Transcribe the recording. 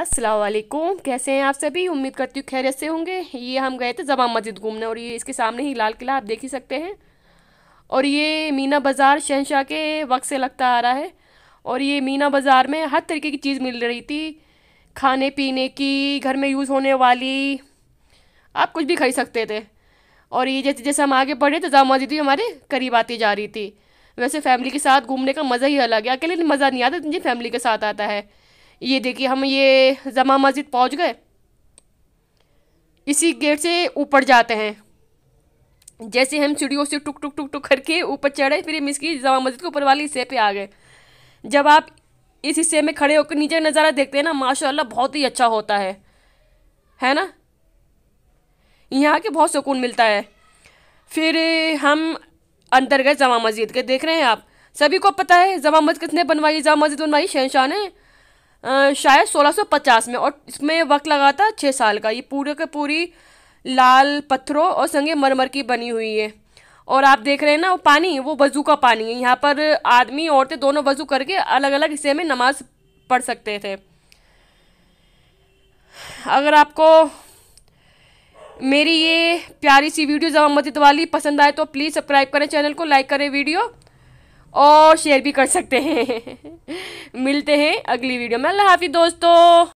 असलकुम कैसे हैं आप सभी उम्मीद करती हूँ खैरियत से होंगे ये हम गए थे जमा मस्जिद घूमने और ये इसके सामने ही लाल किला आप देख ही सकते हैं और ये मीना बाज़ार शहनशाह के वक्त से लगता आ रहा है और ये मीना बाज़ार में हर तरीके की चीज़ मिल रही थी खाने पीने की घर में यूज़ होने वाली आप कुछ भी खरीद सकते थे और ये जैसे जैसे हम आगे बढ़े तो जामा मस्जिद भी हमारे करीब आती जा रही थी वैसे फैमिली के साथ घूमने का मज़ा ही अलग है अकेले मज़ा नहीं आता जी फैमिली के साथ आता है ये देखिए हम ये जमा मस्जिद पहुंच गए इसी गेट से ऊपर जाते हैं जैसे हम सीढ़ियों से टुक टुक टुक टुक करके ऊपर चढ़े फिर हम इसकी जमा मस्जिद के ऊपर वाले हिस्से पे आ गए जब आप इस हिस्से में खड़े होकर नीचे नज़ारा देखते हैं ना माशाल्लाह बहुत ही अच्छा होता है है ना यहाँ के बहुत सुकून मिलता है फिर हम अंदर गए जमा मस्जिद के देख रहे हैं आप सभी को पता है जमा मस्जिद किसने बनवाई जमा मस्जिद बनवाई शहनशाह ने शायद 1650 में और इसमें वक्त लगा था छः साल का ये पूरे के पूरी लाल पत्थरों और संगे मरमर की बनी हुई है और आप देख रहे हैं ना वो पानी वो वज़ू का पानी है यहाँ पर आदमी औरतें दोनों वज़ू करके अलग अलग हिस्से में नमाज पढ़ सकते थे अगर आपको मेरी ये प्यारी सी वीडियो जवा मस्जिद वाली पसंद आए तो प्लीज़ सब्सक्राइब करें चैनल को लाइक करें वीडियो और शेयर भी कर सकते हैं मिलते हैं अगली वीडियो में अल्लाह हाफि दोस्तों